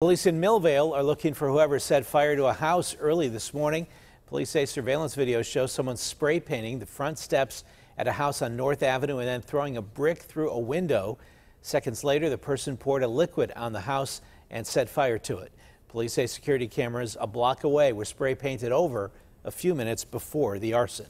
Police in Millvale are looking for whoever set fire to a house early this morning. Police say surveillance video shows someone spray painting the front steps at a house on North Avenue and then throwing a brick through a window. Seconds later, the person poured a liquid on the house and set fire to it. Police say security cameras a block away were spray painted over a few minutes before the arson.